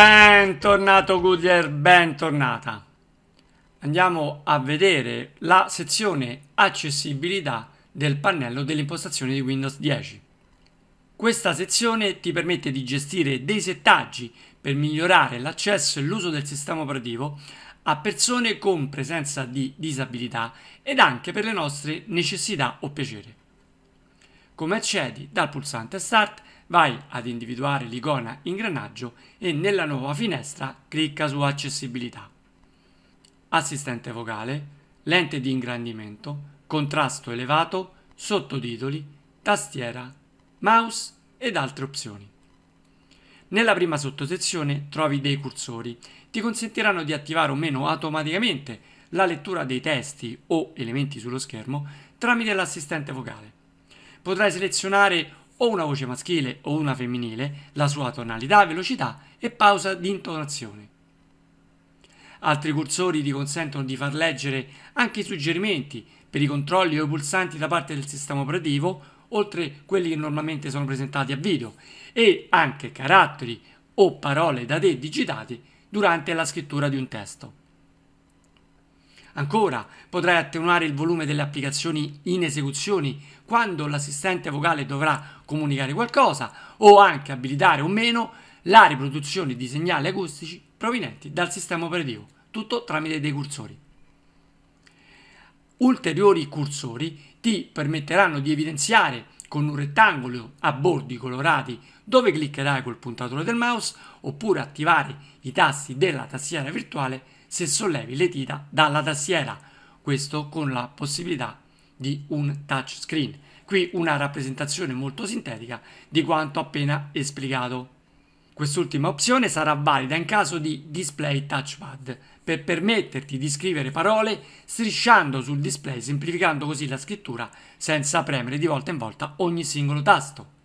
Bentornato Goodyear, bentornata. Andiamo a vedere la sezione accessibilità del pannello delle impostazioni di Windows 10. Questa sezione ti permette di gestire dei settaggi per migliorare l'accesso e l'uso del sistema operativo a persone con presenza di disabilità ed anche per le nostre necessità o piacere. Come accedi dal pulsante Start vai ad individuare l'icona ingranaggio e nella nuova finestra clicca su accessibilità. Assistente vocale, lente di ingrandimento, contrasto elevato, sottotitoli, tastiera, mouse ed altre opzioni. Nella prima sottosezione trovi dei cursori, ti consentiranno di attivare o meno automaticamente la lettura dei testi o elementi sullo schermo tramite l'assistente vocale. Potrai selezionare o una voce maschile o una femminile, la sua tonalità, velocità e pausa di intonazione. Altri cursori ti consentono di far leggere anche i suggerimenti per i controlli o i pulsanti da parte del sistema operativo, oltre quelli che normalmente sono presentati a video, e anche caratteri o parole da te digitate durante la scrittura di un testo. Ancora, potrai attenuare il volume delle applicazioni in esecuzione quando l'assistente vocale dovrà comunicare qualcosa o anche abilitare o meno la riproduzione di segnali acustici provenienti dal sistema operativo, tutto tramite dei cursori. Ulteriori cursori ti permetteranno di evidenziare con un rettangolo a bordi colorati dove cliccherai col puntatore del mouse oppure attivare i tasti della tastiera virtuale se sollevi le dita dalla tastiera, questo con la possibilità di un touchscreen. Qui una rappresentazione molto sintetica di quanto appena esplicato. Quest'ultima opzione sarà valida in caso di display touchpad per permetterti di scrivere parole strisciando sul display, semplificando così la scrittura senza premere di volta in volta ogni singolo tasto.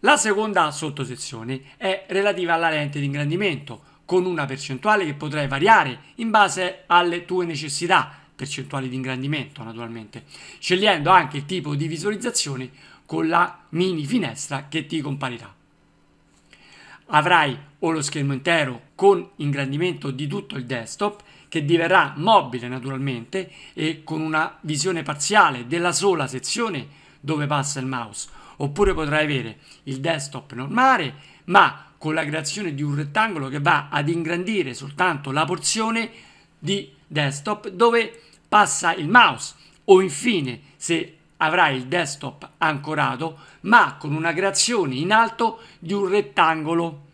La seconda sottosezione è relativa alla lente di ingrandimento, con una percentuale che potrai variare in base alle tue necessità, percentuali di ingrandimento naturalmente, scegliendo anche il tipo di visualizzazione con la mini finestra che ti comparirà. Avrai o lo schermo intero con ingrandimento di tutto il desktop che diverrà mobile naturalmente e con una visione parziale della sola sezione dove passa il mouse, oppure potrai avere il desktop normale ma con la creazione di un rettangolo che va ad ingrandire soltanto la porzione di desktop dove passa il mouse o infine se avrai il desktop ancorato ma con una creazione in alto di un rettangolo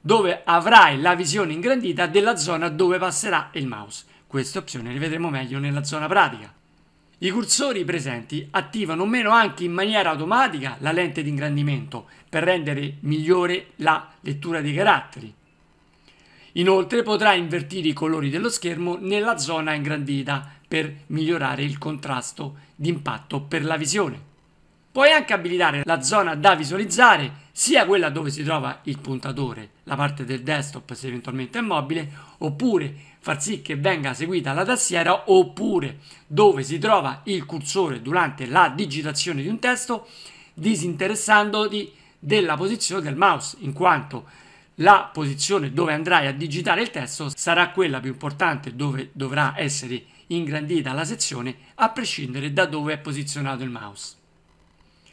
dove avrai la visione ingrandita della zona dove passerà il mouse. Queste opzioni le vedremo meglio nella zona pratica. I cursori presenti attivano meno anche in maniera automatica la lente di ingrandimento per rendere migliore la lettura dei caratteri. Inoltre potrà invertire i colori dello schermo nella zona ingrandita per migliorare il contrasto d'impatto per la visione. Puoi anche abilitare la zona da visualizzare, sia quella dove si trova il puntatore, la parte del desktop se eventualmente è mobile, oppure far sì che venga seguita la tastiera, oppure dove si trova il cursore durante la digitazione di un testo, disinteressandoti della posizione del mouse, in quanto la posizione dove andrai a digitare il testo sarà quella più importante dove dovrà essere ingrandita la sezione a prescindere da dove è posizionato il mouse.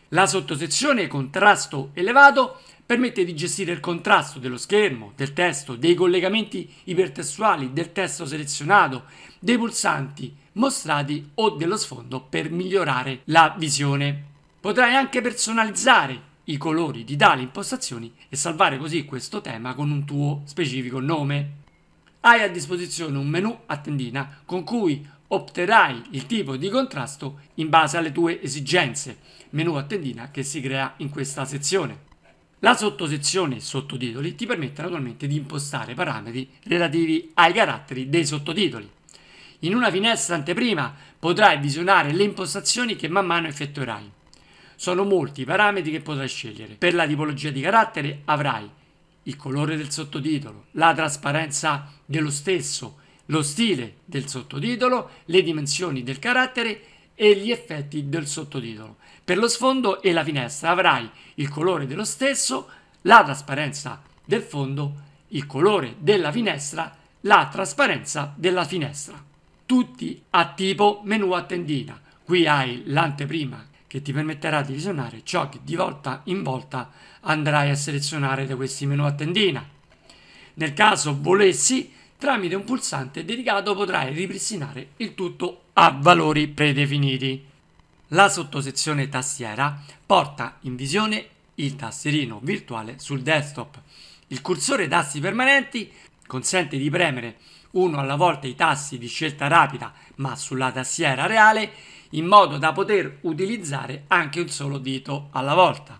La sottosezione contrasto elevato permette di gestire il contrasto dello schermo, del testo, dei collegamenti ipertestuali, del testo selezionato, dei pulsanti mostrati o dello sfondo per migliorare la visione. Potrai anche personalizzare i colori di tali impostazioni e salvare così questo tema con un tuo specifico nome. Hai a disposizione un menu a tendina con cui opterai il tipo di contrasto in base alle tue esigenze, menu a tendina che si crea in questa sezione. La sottosezione sottotitoli ti permette naturalmente di impostare parametri relativi ai caratteri dei sottotitoli. In una finestra anteprima potrai visionare le impostazioni che man mano effettuerai. Sono molti i parametri che potrai scegliere. Per la tipologia di carattere avrai il colore del sottotitolo, la trasparenza dello stesso, lo stile del sottotitolo, le dimensioni del carattere e gli effetti del sottotitolo. Per lo sfondo e la finestra avrai il colore dello stesso, la trasparenza del fondo, il colore della finestra, la trasparenza della finestra. Tutti a tipo menu a tendina. Qui hai l'anteprima che ti permetterà di visionare ciò che di volta in volta andrai a selezionare da questi menu a tendina. Nel caso volessi, tramite un pulsante dedicato potrai ripristinare il tutto a valori predefiniti. La sottosezione tastiera porta in visione il tastierino virtuale sul desktop. Il cursore tasti permanenti consente di premere uno alla volta i tasti di scelta rapida ma sulla tastiera reale in modo da poter utilizzare anche un solo dito alla volta.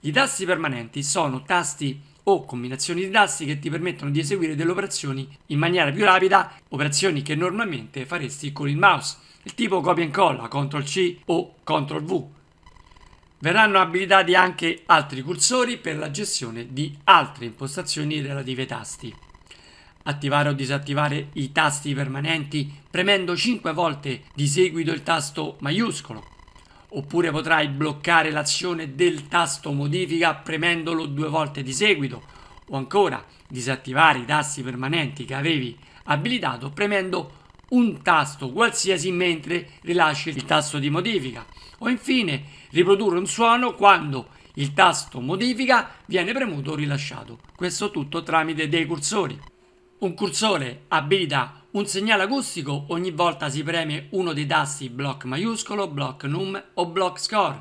I tasti permanenti sono tasti o combinazioni di tasti che ti permettono di eseguire delle operazioni in maniera più rapida, operazioni che normalmente faresti con il mouse, il tipo copia e incolla, CTRL-C o CTRL-V. Verranno abilitati anche altri cursori per la gestione di altre impostazioni relative ai tasti. Attivare o disattivare i tasti permanenti premendo 5 volte di seguito il tasto maiuscolo, oppure potrai bloccare l'azione del tasto modifica premendolo due volte di seguito o ancora disattivare i tasti permanenti che avevi abilitato premendo un tasto qualsiasi mentre rilasci il tasto di modifica o infine riprodurre un suono quando il tasto modifica viene premuto o rilasciato questo tutto tramite dei cursori un cursore abilita un segnale acustico ogni volta si preme uno dei tasti block maiuscolo, block num o block score.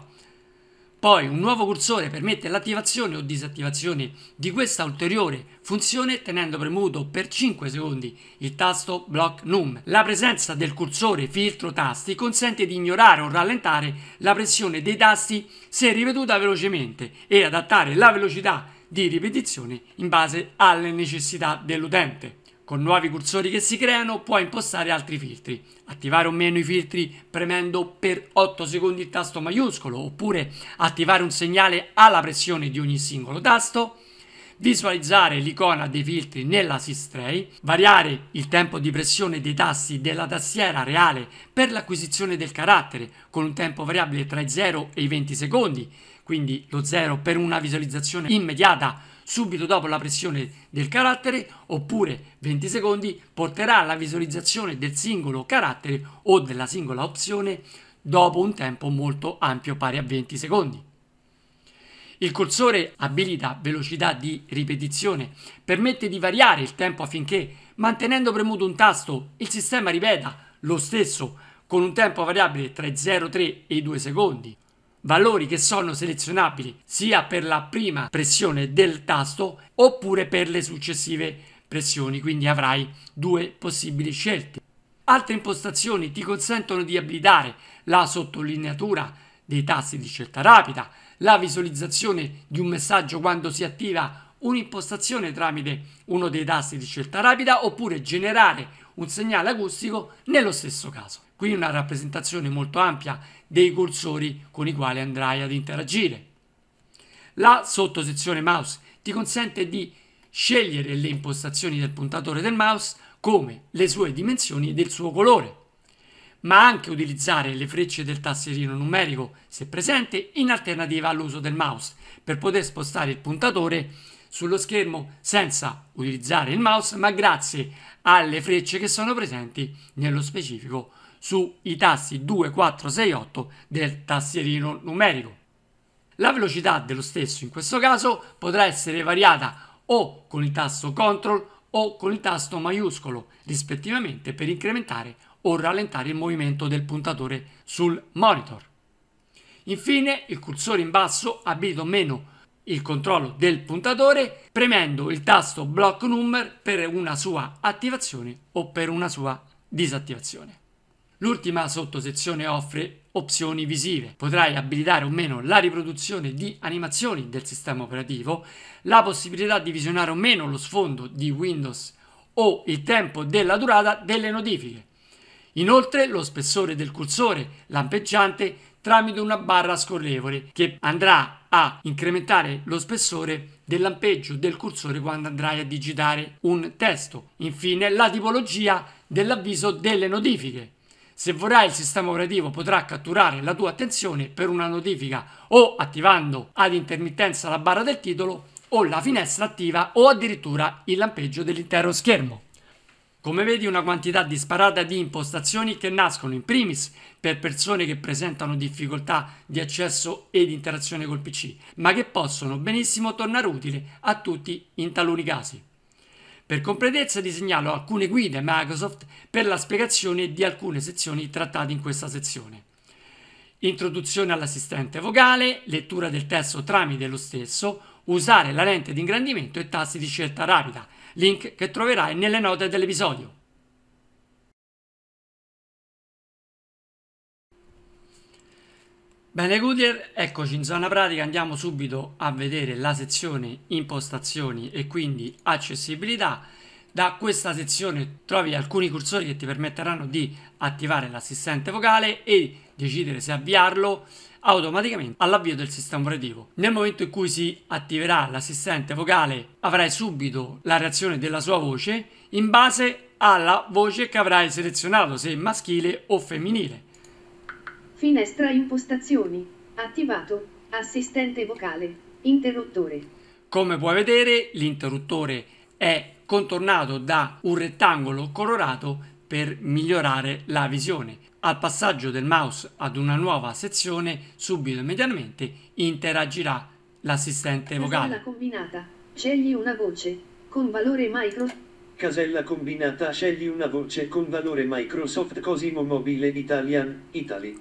Poi un nuovo cursore permette l'attivazione o disattivazione di questa ulteriore funzione tenendo premuto per 5 secondi il tasto Block Num. La presenza del cursore filtro tasti consente di ignorare o rallentare la pressione dei tasti se ripetuta velocemente e adattare la velocità di ripetizione in base alle necessità dell'utente. Con nuovi cursori che si creano puoi impostare altri filtri, attivare o meno i filtri premendo per 8 secondi il tasto maiuscolo oppure attivare un segnale alla pressione di ogni singolo tasto, visualizzare l'icona dei filtri nella SysTray, variare il tempo di pressione dei tasti della tastiera reale per l'acquisizione del carattere con un tempo variabile tra i 0 e i 20 secondi, quindi lo 0 per una visualizzazione immediata subito dopo la pressione del carattere oppure 20 secondi porterà alla visualizzazione del singolo carattere o della singola opzione dopo un tempo molto ampio pari a 20 secondi. Il cursore abilita velocità di ripetizione, permette di variare il tempo affinché, mantenendo premuto un tasto, il sistema ripeta lo stesso con un tempo variabile tra i 0,3 e i 2 secondi valori che sono selezionabili sia per la prima pressione del tasto oppure per le successive pressioni, quindi avrai due possibili scelte. Altre impostazioni ti consentono di abilitare la sottolineatura dei tasti di scelta rapida, la visualizzazione di un messaggio quando si attiva un'impostazione tramite uno dei tasti di scelta rapida oppure generare un segnale acustico nello stesso caso. Qui una rappresentazione molto ampia dei cursori con i quali andrai ad interagire. La sottosezione mouse ti consente di scegliere le impostazioni del puntatore del mouse come le sue dimensioni ed il suo colore, ma anche utilizzare le frecce del tastierino numerico se presente in alternativa all'uso del mouse per poter spostare il puntatore sullo schermo senza utilizzare il mouse, ma grazie alle frecce che sono presenti nello specifico sui tasti 2, 4, 6, 8 del tastierino numerico. La velocità dello stesso in questo caso potrà essere variata o con il tasto CTRL o con il tasto maiuscolo rispettivamente per incrementare o rallentare il movimento del puntatore sul monitor. Infine il cursore in basso abilita meno il controllo del puntatore premendo il tasto block number per una sua attivazione o per una sua disattivazione. L'ultima sottosezione offre opzioni visive. Potrai abilitare o meno la riproduzione di animazioni del sistema operativo, la possibilità di visionare o meno lo sfondo di Windows o il tempo della durata delle notifiche. Inoltre lo spessore del cursore lampeggiante tramite una barra scorrevole che andrà a incrementare lo spessore del lampeggio del cursore quando andrai a digitare un testo. Infine la tipologia dell'avviso delle notifiche. Se vorrai il sistema operativo potrà catturare la tua attenzione per una notifica o attivando ad intermittenza la barra del titolo o la finestra attiva o addirittura il lampeggio dell'intero schermo. Come vedi una quantità disparata di impostazioni che nascono in primis per persone che presentano difficoltà di accesso ed interazione col PC, ma che possono benissimo tornare utile a tutti in taluni casi. Per completezza ti segnalo alcune guide Microsoft per la spiegazione di alcune sezioni trattate in questa sezione. Introduzione all'assistente vocale, lettura del testo tramite lo stesso, usare la lente di ingrandimento e tasti di scelta rapida, link che troverai nelle note dell'episodio. Bene Goodyear, eccoci in zona pratica, andiamo subito a vedere la sezione impostazioni e quindi accessibilità. Da questa sezione trovi alcuni cursori che ti permetteranno di attivare l'assistente vocale e decidere se avviarlo automaticamente all'avvio del sistema operativo. Nel momento in cui si attiverà l'assistente vocale avrai subito la reazione della sua voce in base alla voce che avrai selezionato, se maschile o femminile. Finestra impostazioni. Attivato. Assistente vocale. Interruttore. Come puoi vedere l'interruttore è contornato da un rettangolo colorato per migliorare la visione. Al passaggio del mouse ad una nuova sezione, subito immediatamente interagirà l'assistente vocale. Casella combinata, scegli una voce con valore Microsoft. Casella combinata, scegli una voce con valore Microsoft Cosimo Mobile Italian, Italy.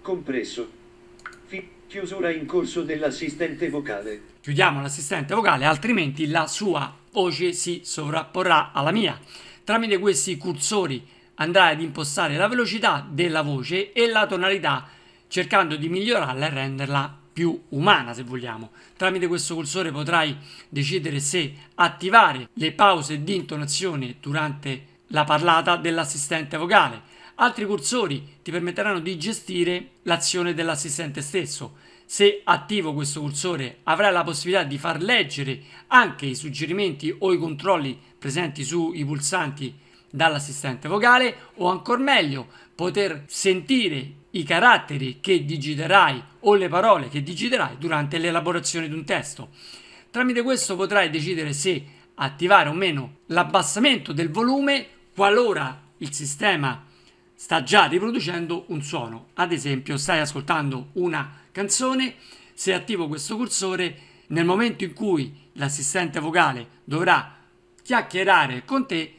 Compresso. Fi chiusura in corso dell'assistente vocale. Chiudiamo l'assistente vocale, altrimenti la sua voce si sovrapporrà alla mia. Tramite questi cursori andrai ad impostare la velocità della voce e la tonalità cercando di migliorarla e renderla più umana se vogliamo. Tramite questo cursore potrai decidere se attivare le pause di intonazione durante la parlata dell'assistente vocale. Altri cursori ti permetteranno di gestire l'azione dell'assistente stesso. Se attivo questo cursore avrai la possibilità di far leggere anche i suggerimenti o i controlli presenti sui pulsanti dall'assistente vocale o ancora meglio poter sentire i caratteri che digiterai o le parole che digiterai durante l'elaborazione di un testo. Tramite questo potrai decidere se attivare o meno l'abbassamento del volume qualora il sistema sta già riproducendo un suono. Ad esempio, stai ascoltando una canzone, se attivo questo cursore, nel momento in cui l'assistente vocale dovrà chiacchierare con te,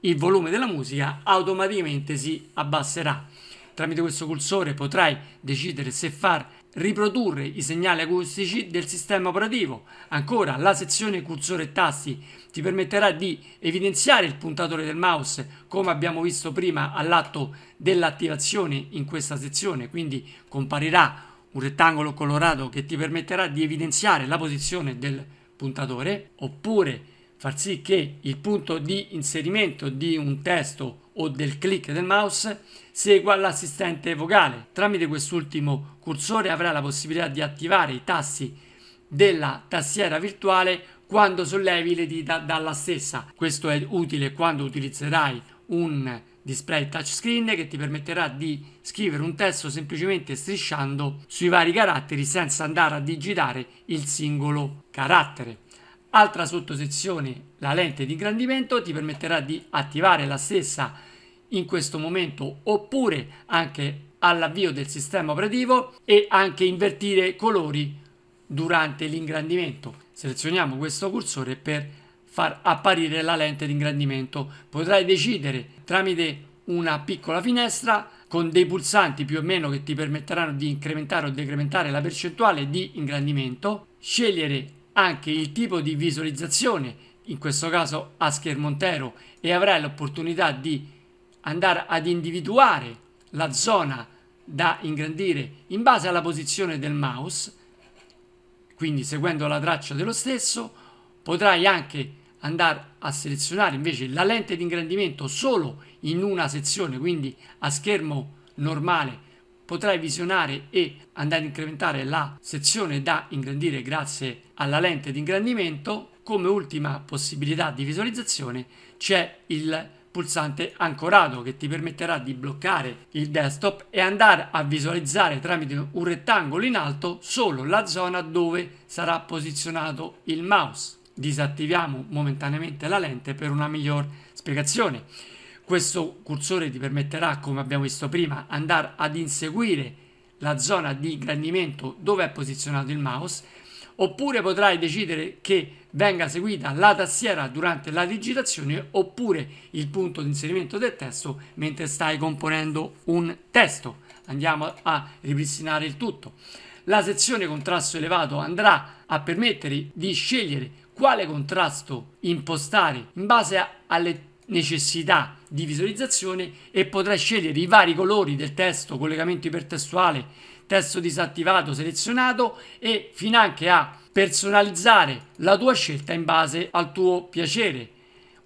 il volume della musica automaticamente si abbasserà. Tramite questo cursore potrai decidere se far riprodurre i segnali acustici del sistema operativo. Ancora, la sezione cursore tasti ti permetterà di evidenziare il puntatore del mouse, come abbiamo visto prima all'atto dell'attivazione in questa sezione, quindi comparirà un rettangolo colorato che ti permetterà di evidenziare la posizione del puntatore, oppure far sì che il punto di inserimento di un testo o del click del mouse segua l'assistente vocale. Tramite quest'ultimo cursore avrà la possibilità di attivare i tasti della tastiera virtuale quando sollevi le dita dalla stessa. Questo è utile quando utilizzerai un display touchscreen che ti permetterà di scrivere un testo semplicemente strisciando sui vari caratteri senza andare a digitare il singolo carattere. Altra sottosezione, la lente di ingrandimento, ti permetterà di attivare la stessa in questo momento oppure anche all'avvio del sistema operativo e anche invertire colori durante l'ingrandimento. Selezioniamo questo cursore per far apparire la lente di ingrandimento. Potrai decidere tramite una piccola finestra con dei pulsanti più o meno che ti permetteranno di incrementare o decrementare la percentuale di ingrandimento, scegliere anche il tipo di visualizzazione, in questo caso a schermo intero, e avrai l'opportunità di andare ad individuare la zona da ingrandire in base alla posizione del mouse, quindi seguendo la traccia dello stesso, potrai anche andare a selezionare invece la lente di ingrandimento solo in una sezione, quindi a schermo normale potrai visionare e andare a incrementare la sezione da ingrandire grazie alla lente di ingrandimento. Come ultima possibilità di visualizzazione c'è il pulsante ancorato che ti permetterà di bloccare il desktop e andare a visualizzare tramite un rettangolo in alto solo la zona dove sarà posizionato il mouse. Disattiviamo momentaneamente la lente per una miglior spiegazione. Questo cursore ti permetterà, come abbiamo visto prima, andare ad inseguire la zona di ingrandimento dove è posizionato il mouse, oppure potrai decidere che venga seguita la tastiera durante la digitazione oppure il punto di inserimento del testo mentre stai componendo un testo. Andiamo a ripristinare il tutto. La sezione contrasto elevato andrà a permettere di scegliere quale contrasto impostare in base alle necessità di visualizzazione e potrai scegliere i vari colori del testo, collegamento ipertestuale, testo disattivato, selezionato e fino anche a personalizzare la tua scelta in base al tuo piacere.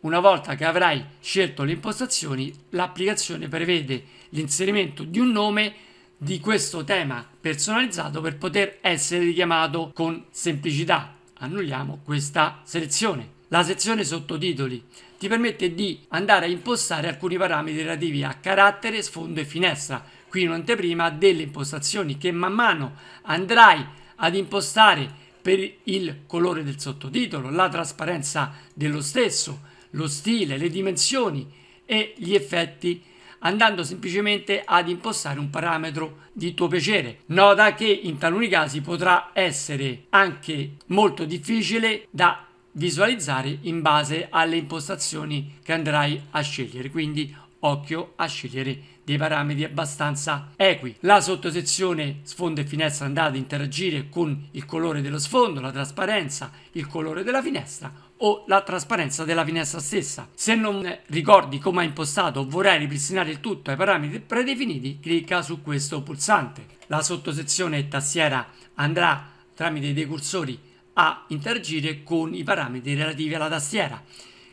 Una volta che avrai scelto le impostazioni, l'applicazione prevede l'inserimento di un nome di questo tema personalizzato per poter essere richiamato con semplicità. Annulliamo questa selezione. La sezione sottotitoli ti permette di andare a impostare alcuni parametri relativi a carattere, sfondo e finestra. Qui in anteprima delle impostazioni che man mano andrai ad impostare per il colore del sottotitolo, la trasparenza dello stesso, lo stile, le dimensioni e gli effetti andando semplicemente ad impostare un parametro di tuo piacere. Nota che in taluni casi potrà essere anche molto difficile da visualizzare in base alle impostazioni che andrai a scegliere. Quindi occhio a scegliere dei parametri abbastanza equi. La sottosezione sfondo e finestra andrà ad interagire con il colore dello sfondo, la trasparenza, il colore della finestra o la trasparenza della finestra stessa. Se non ricordi come è impostato o vorrai ripristinare il tutto ai parametri predefiniti, clicca su questo pulsante. La sottosezione tastiera andrà tramite dei cursori a interagire con i parametri relativi alla tastiera.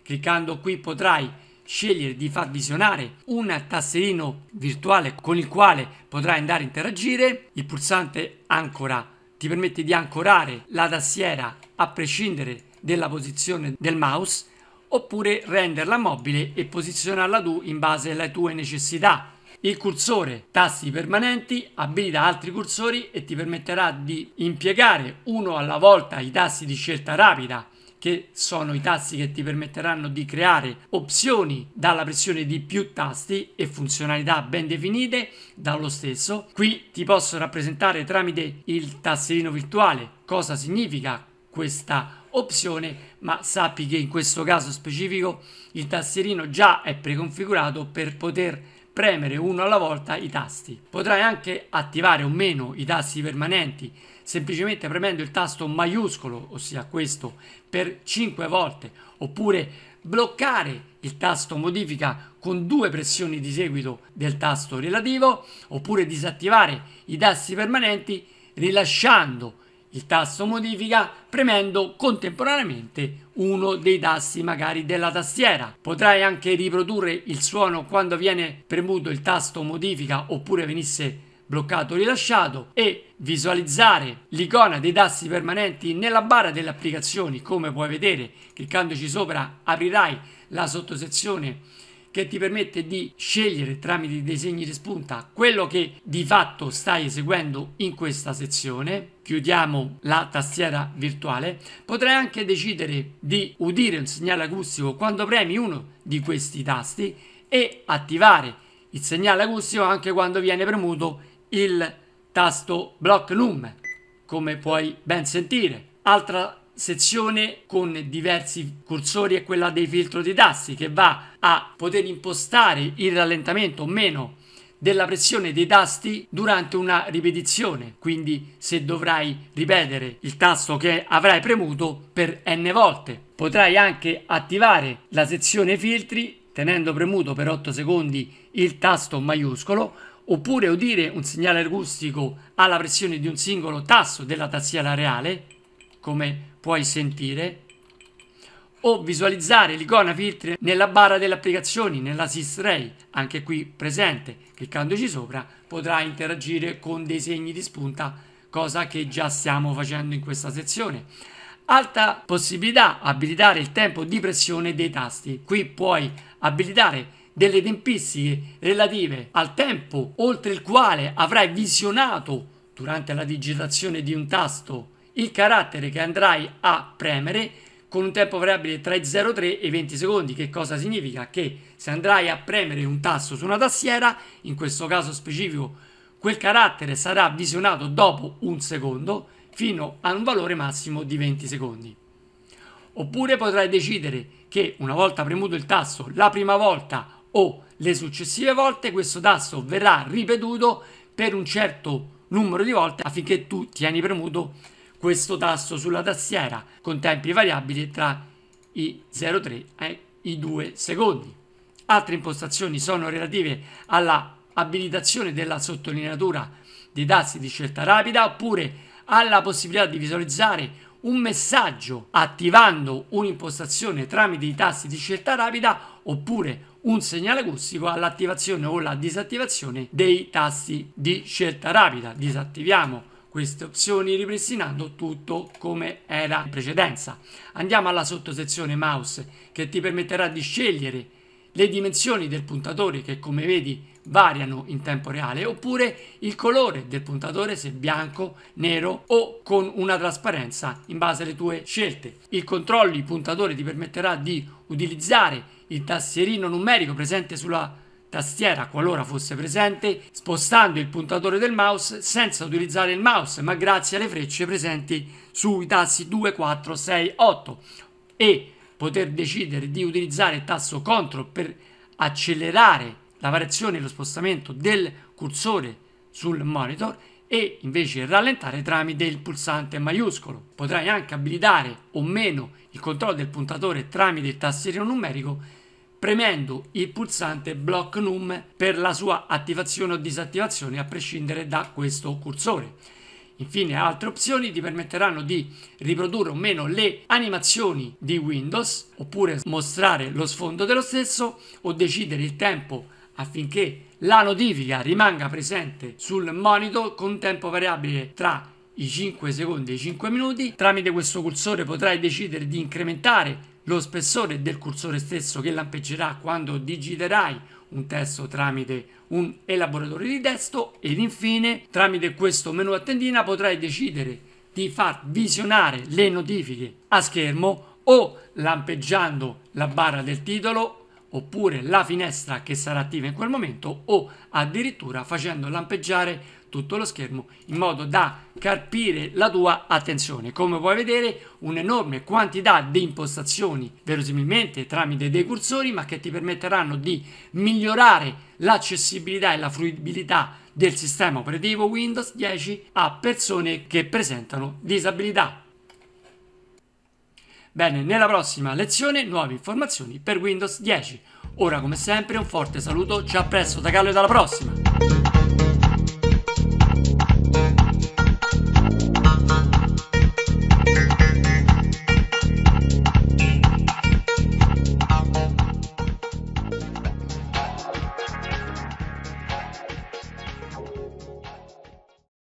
Cliccando qui potrai scegliere di far visionare un tasserino virtuale con il quale potrai andare a interagire. Il pulsante ancora ti permette di ancorare la tastiera a prescindere dalla posizione del mouse oppure renderla mobile e posizionarla tu in base alle tue necessità. Il cursore tasti permanenti abilita altri cursori e ti permetterà di impiegare uno alla volta i tasti di scelta rapida che sono i tasti che ti permetteranno di creare opzioni dalla pressione di più tasti e funzionalità ben definite dallo stesso. Qui ti posso rappresentare tramite il tasserino virtuale cosa significa questa opzione, ma sappi che in questo caso specifico il tasserino già è preconfigurato per poter premere uno alla volta i tasti. Potrai anche attivare o meno i tasti permanenti semplicemente premendo il tasto maiuscolo, ossia questo, per 5 volte, oppure bloccare il tasto modifica con due pressioni di seguito del tasto relativo, oppure disattivare i tasti permanenti rilasciando il tasto modifica premendo contemporaneamente uno dei tasti magari della tastiera. Potrai anche riprodurre il suono quando viene premuto il tasto modifica oppure venisse bloccato o rilasciato e visualizzare l'icona dei tasti permanenti nella barra delle applicazioni come puoi vedere cliccandoci sopra aprirai la sottosezione che ti permette di scegliere tramite i disegni di spunta quello che di fatto stai eseguendo in questa sezione chiudiamo la tastiera virtuale, potrai anche decidere di udire il segnale acustico quando premi uno di questi tasti e attivare il segnale acustico anche quando viene premuto il tasto block loom, come puoi ben sentire. Altra sezione con diversi cursori è quella dei filtri dei tasti che va a poter impostare il rallentamento o meno della pressione dei tasti durante una ripetizione, quindi se dovrai ripetere il tasto che avrai premuto per n volte. Potrai anche attivare la sezione filtri tenendo premuto per 8 secondi il tasto maiuscolo oppure udire un segnale acustico alla pressione di un singolo tasto della tastiera reale come puoi sentire o visualizzare l'icona filtri nella barra delle applicazioni, nella SysRay, anche qui presente. Cliccandoci sopra potrai interagire con dei segni di spunta, cosa che già stiamo facendo in questa sezione. Alta possibilità abilitare il tempo di pressione dei tasti. Qui puoi abilitare delle tempistiche relative al tempo oltre il quale avrai visionato durante la digitazione di un tasto il carattere che andrai a premere con un tempo variabile tra i 0,3 e i 20 secondi. Che cosa significa? Che se andrai a premere un tasto su una tastiera, in questo caso specifico quel carattere sarà visionato dopo un secondo fino a un valore massimo di 20 secondi. Oppure potrai decidere che una volta premuto il tasto la prima volta o le successive volte questo tasto verrà ripetuto per un certo numero di volte affinché tu tieni premuto questo tasto sulla tastiera con tempi variabili tra i 0,3 e i 2 secondi. Altre impostazioni sono relative alla abilitazione della sottolineatura dei tasti di scelta rapida oppure alla possibilità di visualizzare un messaggio attivando un'impostazione tramite i tasti di scelta rapida oppure un segnale acustico all'attivazione o la disattivazione dei tasti di scelta rapida. Disattiviamo queste opzioni ripristinando tutto come era in precedenza. Andiamo alla sottosezione mouse che ti permetterà di scegliere le dimensioni del puntatore che come vedi variano in tempo reale oppure il colore del puntatore se bianco, nero o con una trasparenza in base alle tue scelte. Il controllo puntatore ti permetterà di utilizzare il tastierino numerico presente sulla tastiera qualora fosse presente, spostando il puntatore del mouse senza utilizzare il mouse, ma grazie alle frecce presenti sui tassi 2, 4, 6, 8 e poter decidere di utilizzare il tasto CTRL per accelerare la variazione e lo spostamento del cursore sul monitor e invece rallentare tramite il pulsante maiuscolo. Potrai anche abilitare o meno il controllo del puntatore tramite il tastierino numerico premendo il pulsante Block Num per la sua attivazione o disattivazione a prescindere da questo cursore. Infine altre opzioni ti permetteranno di riprodurre o meno le animazioni di Windows oppure mostrare lo sfondo dello stesso o decidere il tempo affinché la notifica rimanga presente sul monitor con tempo variabile tra i 5 secondi e i 5 minuti. Tramite questo cursore potrai decidere di incrementare lo spessore del cursore stesso che lampeggerà quando digiterai un testo tramite un elaboratore di testo ed infine tramite questo menu a tendina potrai decidere di far visionare le notifiche a schermo o lampeggiando la barra del titolo oppure la finestra che sarà attiva in quel momento o addirittura facendo lampeggiare tutto lo schermo in modo da carpire la tua attenzione. Come puoi vedere un'enorme quantità di impostazioni, verosimilmente tramite dei cursori, ma che ti permetteranno di migliorare l'accessibilità e la fruibilità del sistema operativo Windows 10 a persone che presentano disabilità. Bene, nella prossima lezione nuove informazioni per Windows 10. Ora come sempre un forte saluto, ci a presto da Carlo e dalla prossima!